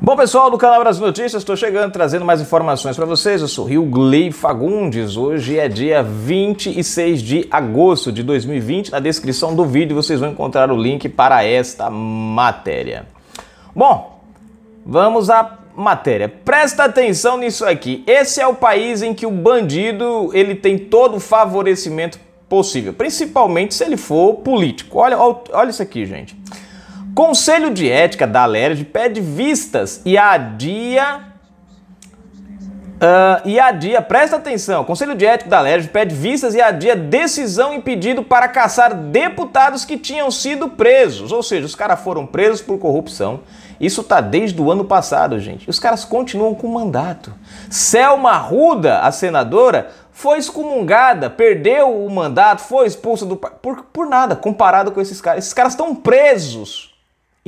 Bom, pessoal do canal Brasil Notícias, estou chegando trazendo mais informações para vocês. Eu sou Rio Glei Fagundes. Hoje é dia 26 de agosto de 2020. Na descrição do vídeo vocês vão encontrar o link para esta matéria. Bom, vamos à matéria. Presta atenção nisso aqui. Esse é o país em que o bandido ele tem todo o favorecimento possível, principalmente se ele for político. Olha, olha isso aqui, gente. Conselho de Ética da Alerj pede vistas e adia Uh, ah, e adia, presta atenção, Conselho de Ética da Alerj pede vistas e adia decisão em pedido para caçar deputados que tinham sido presos. Ou seja, os caras foram presos por corrupção. Isso tá desde o ano passado, gente. Os caras continuam com o mandato. Selma Ruda, a senadora, foi excomungada, perdeu o mandato, foi expulsa do... Por, por nada, comparado com esses caras. Esses caras estão presos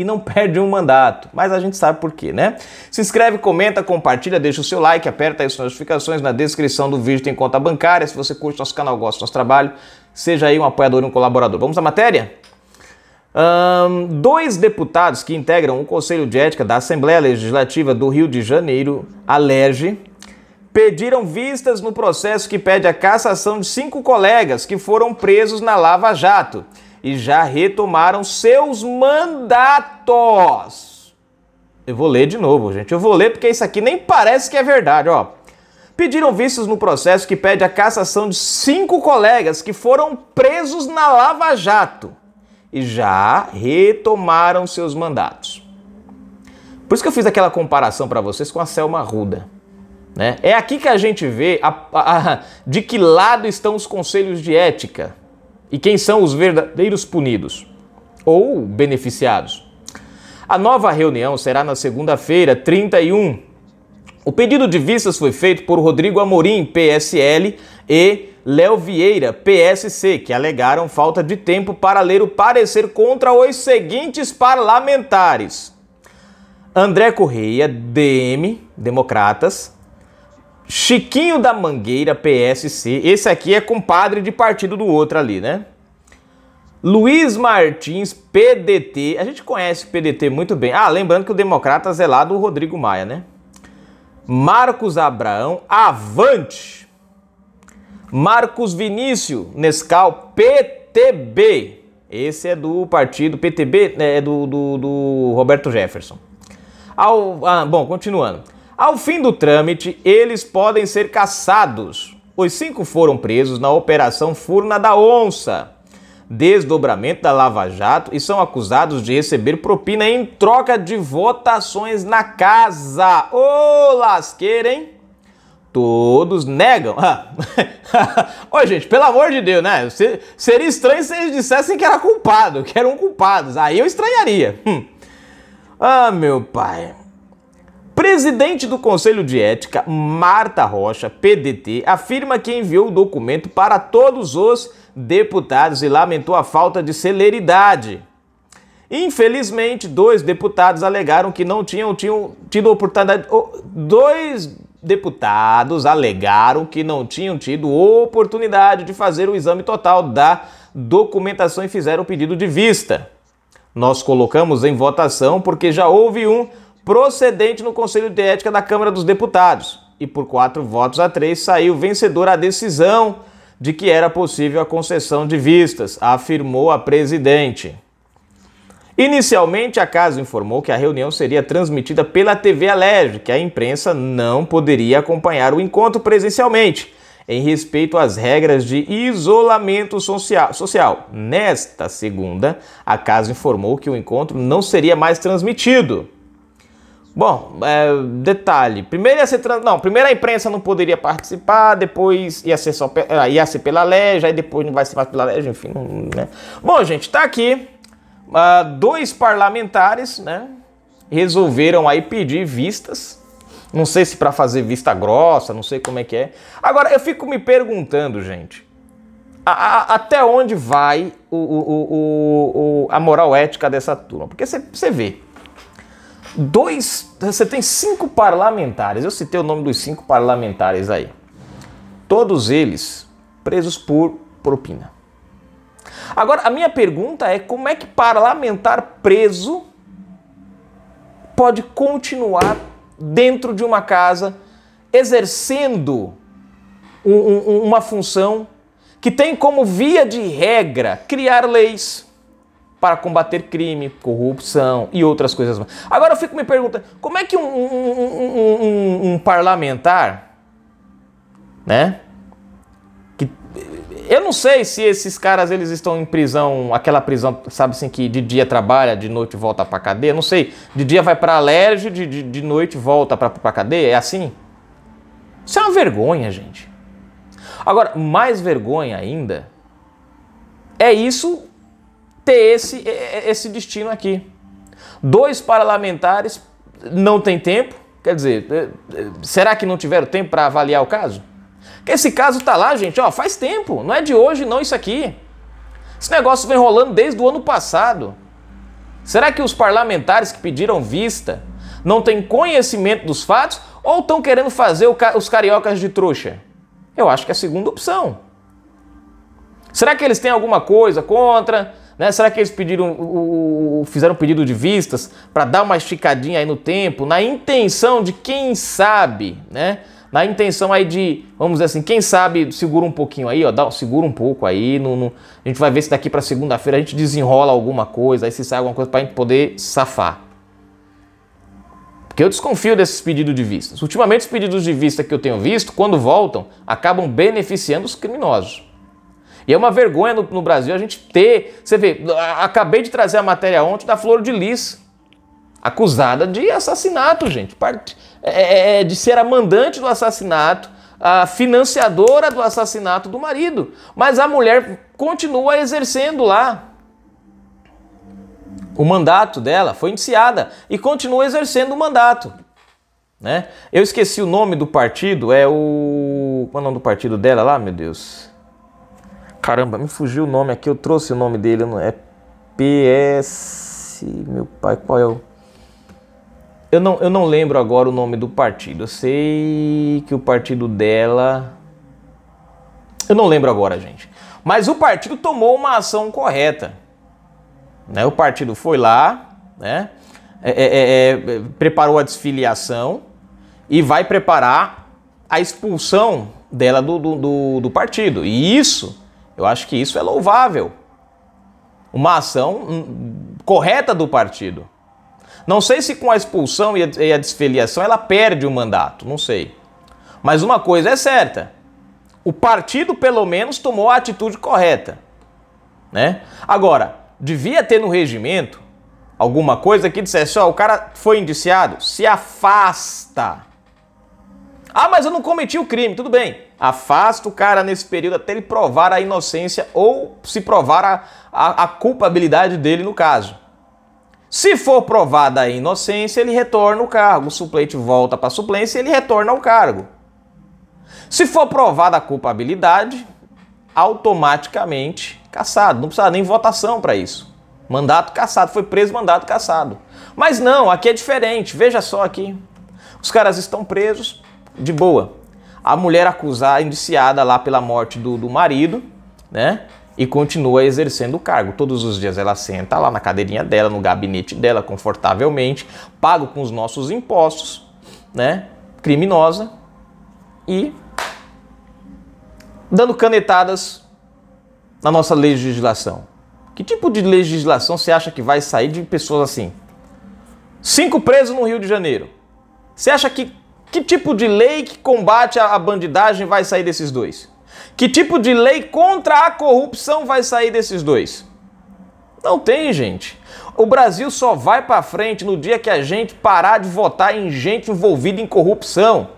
e não perde um mandato. Mas a gente sabe por quê, né? Se inscreve, comenta, compartilha, deixa o seu like, aperta aí as notificações na descrição do vídeo, tem conta bancária. Se você curte nosso canal, gosta do nosso trabalho, seja aí um apoiador e um colaborador. Vamos à matéria? Um, dois deputados que integram o Conselho de Ética da Assembleia Legislativa do Rio de Janeiro, a LERJ, pediram vistas no processo que pede a cassação de cinco colegas que foram presos na Lava Jato e já retomaram seus mandatos. Eu vou ler de novo, gente. Eu vou ler porque isso aqui nem parece que é verdade, ó. Pediram vistos no processo que pede a cassação de cinco colegas que foram presos na Lava Jato e já retomaram seus mandatos. Por isso que eu fiz aquela comparação para vocês com a Selma Ruda. Né? É aqui que a gente vê a, a, a, de que lado estão os conselhos de ética e quem são os verdadeiros punidos ou beneficiados? A nova reunião será na segunda-feira, 31. O pedido de vistas foi feito por Rodrigo Amorim, PSL, e Léo Vieira, PSC, que alegaram falta de tempo para ler o parecer contra os seguintes parlamentares: André Correia, DM, Democratas, Chiquinho da Mangueira, PSC. Esse aqui é compadre de partido do outro ali, né? Luiz Martins, PDT. A gente conhece o PDT muito bem. Ah, lembrando que o Democratas é lá do Rodrigo Maia, né? Marcos Abraão, Avante. Marcos Vinícius Nescal, PTB. Esse é do partido PTB, né, é do, do, do Roberto Jefferson. Ao, ah, bom, continuando. Ao fim do trâmite, eles podem ser caçados. Os cinco foram presos na Operação Furna da Onça, desdobramento da Lava Jato, e são acusados de receber propina em troca de votações na casa. Ô, oh, lasqueira, hein? Todos negam. Ah. Ô, gente, pelo amor de Deus, né? Seria estranho se eles dissessem que era culpado, que eram culpados. Aí eu estranharia. Hum. Ah, meu pai presidente do Conselho de Ética, Marta Rocha, PDT, afirma que enviou o documento para todos os deputados e lamentou a falta de celeridade. Infelizmente, dois deputados alegaram que não tinham, tinham tido oportunidade. Dois deputados alegaram que não tinham tido oportunidade de fazer o exame total da documentação e fizeram o pedido de vista. Nós colocamos em votação porque já houve um procedente no Conselho de Ética da Câmara dos Deputados. E por quatro votos a três saiu vencedor a decisão de que era possível a concessão de vistas, afirmou a presidente. Inicialmente, a casa informou que a reunião seria transmitida pela TV Alerj, que a imprensa não poderia acompanhar o encontro presencialmente, em respeito às regras de isolamento social. Nesta segunda, a casa informou que o encontro não seria mais transmitido. Bom, é, detalhe. Primeiro ia ser trans... não, primeiro a imprensa não poderia participar, depois ia ser só pe... Ah, ia ser pela lei, aí depois não vai ser mais pela lei, enfim, né? Bom, gente, tá aqui uh, dois parlamentares, né? Resolveram aí pedir vistas. Não sei se para fazer vista grossa, não sei como é que é. Agora eu fico me perguntando, gente, a, a, até onde vai o, o, o, a moral ética dessa turma? Porque você vê dois, você tem cinco parlamentares. Eu citei o nome dos cinco parlamentares aí. Todos eles presos por propina. Agora, a minha pergunta é como é que parlamentar preso pode continuar dentro de uma casa exercendo um, um, uma função que tem como via de regra criar leis, para combater crime, corrupção e outras coisas mais. Agora eu fico me perguntando, como é que um, um, um, um parlamentar, né? Que, eu não sei se esses caras eles estão em prisão, aquela prisão, sabe assim, que de dia trabalha, de noite volta pra cadeia. Não sei, de dia vai pra alérgio, de, de, de noite volta para pra cadeia. É assim? Isso é uma vergonha, gente. Agora, mais vergonha ainda é isso ter esse, esse destino aqui. Dois parlamentares não têm tempo, quer dizer, é, é, será que não tiveram tempo para avaliar o caso? que esse caso está lá, gente, ó, faz tempo, não é de hoje não isso aqui. Esse negócio vem rolando desde o ano passado. Será que os parlamentares que pediram vista não têm conhecimento dos fatos ou estão querendo fazer os cariocas de trouxa? Eu acho que é a segunda opção. Será que eles têm alguma coisa contra? Né? Será que eles pediram, fizeram um pedido de vistas para dar uma esticadinha aí no tempo, na intenção de quem sabe, né? Na intenção aí de, vamos dizer assim, quem sabe segura um pouquinho aí, ó, dá, segura um pouco aí, no, no a gente vai ver se daqui para segunda-feira a gente desenrola alguma coisa, aí se sai alguma coisa para a gente poder safar. Porque eu desconfio desses pedidos de vistas. Ultimamente os pedidos de vista que eu tenho visto, quando voltam, acabam beneficiando os criminosos. E é uma vergonha no, no Brasil a gente ter. Você vê, acabei de trazer a matéria ontem da Flor de Lis, acusada de assassinato, gente. Parte, é, é, é, de ser a mandante do assassinato, a financiadora do assassinato do marido. Mas a mulher continua exercendo lá o mandato dela, foi indiciada e continua exercendo o mandato. Né? Eu esqueci o nome do partido, é o. Qual é o nome do partido dela lá, meu Deus? Caramba, me fugiu o nome aqui, eu trouxe o nome dele, não é PS. Meu pai, qual é o. Eu não, eu não lembro agora o nome do partido. Eu sei que o partido dela. Eu não lembro agora, gente. Mas o partido tomou uma ação correta. Né? O partido foi lá, né? É, é, é, é preparou a desfiliação e vai preparar a expulsão dela do, do, do, do partido. E isso eu acho que isso é louvável. Uma ação hum, correta do partido. Não sei se com a expulsão e a desfiliação ela perde o mandato, não sei. Mas uma coisa é certa: o partido, pelo menos, tomou a atitude correta. Né? Agora, devia ter no regimento alguma coisa que dissesse: ó, o cara foi indiciado, se afasta. Ah, mas eu não cometi o crime, tudo bem. Afasta o cara nesse período até ele provar a inocência ou se provar a, a, a culpabilidade dele no caso. Se for provada a inocência, ele retorna o cargo. O suplente volta para a suplência e ele retorna ao cargo. Se for provada a culpabilidade, automaticamente cassado. Não precisa nem votação para isso. Mandato cassado. Foi preso, mandato cassado. Mas não, aqui é diferente. Veja só aqui. Os caras estão presos de boa a mulher acusada, indiciada lá pela morte do, do marido, né? E continua exercendo o cargo. Todos os dias ela senta lá na cadeirinha dela, no gabinete dela, confortavelmente, pago com os nossos impostos, né? Criminosa e dando canetadas na nossa legislação. Que tipo de legislação você acha que vai sair de pessoas assim? Cinco presos no Rio de Janeiro. Você acha que que tipo de lei que combate a bandidagem vai sair desses dois? Que tipo de lei contra a corrupção vai sair desses dois? Não tem, gente. O Brasil só vai para frente no dia que a gente parar de votar em gente envolvida em corrupção.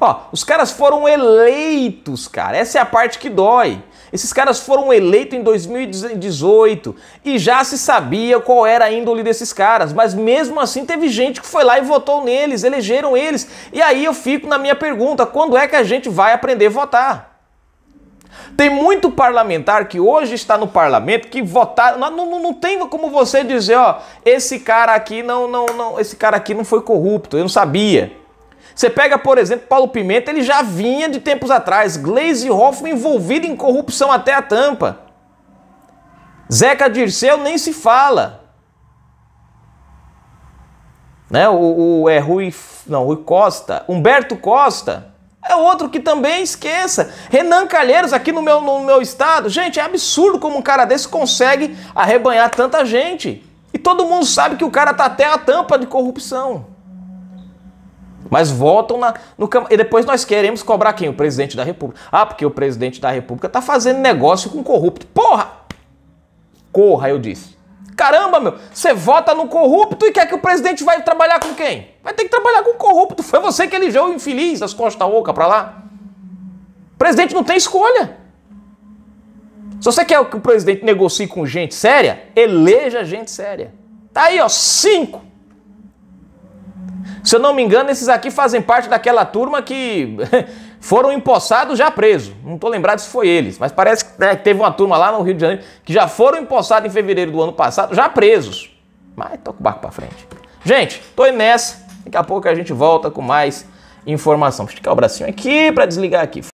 Ó, os caras foram eleitos, cara. Essa é a parte que dói. Esses caras foram eleitos em 2018 e já se sabia qual era a índole desses caras, mas mesmo assim teve gente que foi lá e votou neles, elegeram eles. E aí eu fico na minha pergunta: quando é que a gente vai aprender a votar? Tem muito parlamentar que hoje está no parlamento que votaram. Não, não, não, tem como você dizer, ó, esse cara aqui não, não, não, esse cara aqui não foi corrupto, eu não sabia. Você pega, por exemplo, Paulo Pimenta, ele já vinha de tempos atrás. Glaze Hoffman envolvido em corrupção até a tampa. Zeca Dirceu nem se fala. Né? O, o é Rui, não, Rui Costa, Humberto Costa. É outro que também esqueça. Renan Calheiros, aqui no meu, no meu estado. Gente, é absurdo como um cara desse consegue arrebanhar tanta gente. E todo mundo sabe que o cara tá até a tampa de corrupção. Mas votam na, no E depois nós queremos cobrar quem? O presidente da República. Ah, porque o presidente da República tá fazendo negócio com corrupto. Porra! Corra, eu disse. Caramba, meu, você vota no corrupto e quer que o presidente vai trabalhar com quem? Vai ter que trabalhar com o corrupto. Foi você que elegeu o infeliz das costas oca pra lá. O presidente não tem escolha. Se você quer que o presidente negocie com gente séria, eleja gente séria. Tá aí, ó, cinco se eu não me engano, esses aqui fazem parte daquela turma que foram empossados já presos. Não estou lembrado se foi eles, mas parece que né, teve uma turma lá no Rio de Janeiro que já foram empossados em fevereiro do ano passado, já presos. Mas com o barco para frente. Gente, tô indo nessa. Daqui a pouco a gente volta com mais informação. Vou esticar o bracinho aqui para desligar aqui.